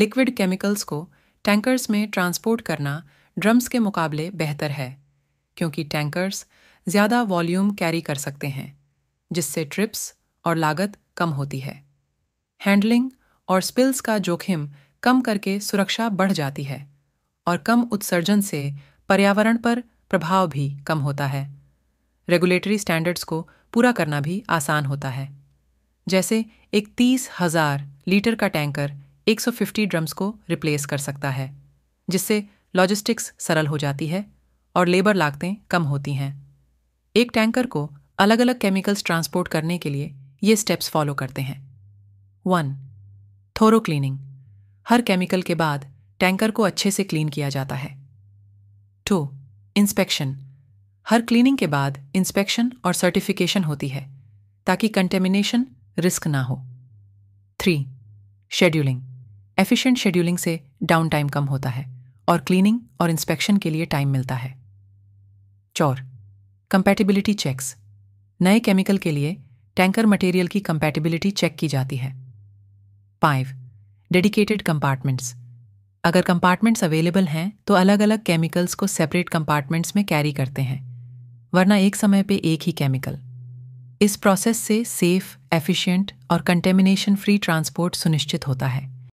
liquid chemicals को tankers में transport करना ड्रम्स के मुकाबले बेहतर है क्योंकि टैंकर्स ज़्यादा वॉल्यूम कैरी कर सकते हैं जिससे ट्रिप्स और लागत कम होती है हैंडलिंग और स्पिल्स का जोखिम कम करके सुरक्षा बढ़ जाती है और कम उत्सर्जन से पर्यावरण पर प्रभाव भी कम होता है रेगुलेटरी स्टैंडर्ड्स को पूरा करना भी आसान होता है जैसे एक तीस हजार लीटर का टैंकर 150 ड्रम्स को रिप्लेस कर सकता है जिससे लॉजिस्टिक्स सरल हो जाती है और लेबर लागतें कम होती हैं एक टैंकर को अलग अलग केमिकल्स ट्रांसपोर्ट करने के लिए ये स्टेप्स फॉलो करते हैं वन थोरो क्लीनिंग हर केमिकल के बाद टैंकर को अच्छे से क्लीन किया जाता है टू इंस्पेक्शन हर क्लीनिंग के बाद इंस्पेक्शन और सर्टिफिकेशन होती है ताकि कंटेमिनेशन रिस्क ना हो थ्री शेड्यूलिंग एफिशिएंट शेड्यूलिंग से डाउन टाइम कम होता है और क्लीनिंग और इंस्पेक्शन के लिए टाइम मिलता है चौर कंपैटिबिलिटी चेक्स नए केमिकल के लिए टैंकर मटेरियल की कंपैटिबिलिटी चेक की जाती है फाइव डेडिकेटेड कंपार्टमेंट्स अगर कंपार्टमेंट्स अवेलेबल हैं तो अलग अलग केमिकल्स को सेपरेट कंपार्टमेंट्स में कैरी करते हैं वरना एक समय पे एक ही केमिकल इस प्रोसेस से सेफ एफिशिएंट और कंटेमिनेशन फ्री ट्रांसपोर्ट सुनिश्चित होता है